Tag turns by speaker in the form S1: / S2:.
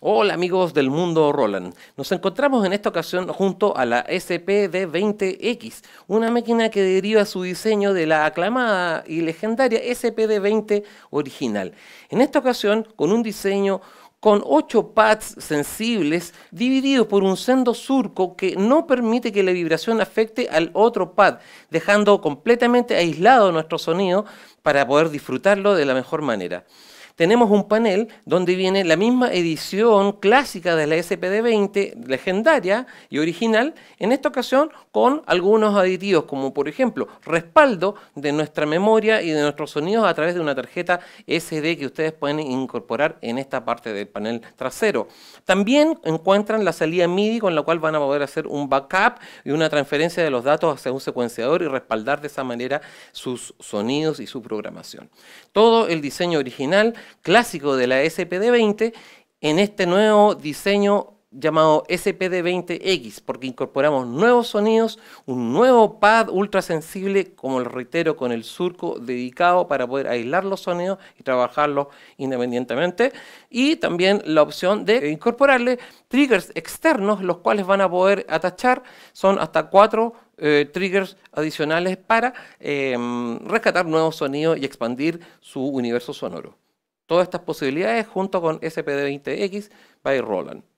S1: Hola amigos del mundo Roland, nos encontramos en esta ocasión junto a la SPD-20X, una máquina que deriva su diseño de la aclamada y legendaria SPD-20 original. En esta ocasión con un diseño con 8 pads sensibles divididos por un sendo surco que no permite que la vibración afecte al otro pad, dejando completamente aislado nuestro sonido para poder disfrutarlo de la mejor manera tenemos un panel donde viene la misma edición clásica de la SPD-20, legendaria y original, en esta ocasión con algunos aditivos, como por ejemplo respaldo de nuestra memoria y de nuestros sonidos a través de una tarjeta SD que ustedes pueden incorporar en esta parte del panel trasero. También encuentran la salida MIDI con la cual van a poder hacer un backup y una transferencia de los datos hacia un secuenciador y respaldar de esa manera sus sonidos y su programación. Todo el diseño original clásico de la SPD-20 en este nuevo diseño llamado SPD20X, porque incorporamos nuevos sonidos, un nuevo pad ultra sensible, como lo reitero, con el surco dedicado para poder aislar los sonidos y trabajarlos independientemente, y también la opción de incorporarle triggers externos, los cuales van a poder atachar, son hasta cuatro eh, triggers adicionales para eh, rescatar nuevos sonidos y expandir su universo sonoro todas estas posibilidades junto con SPD20X by Roland.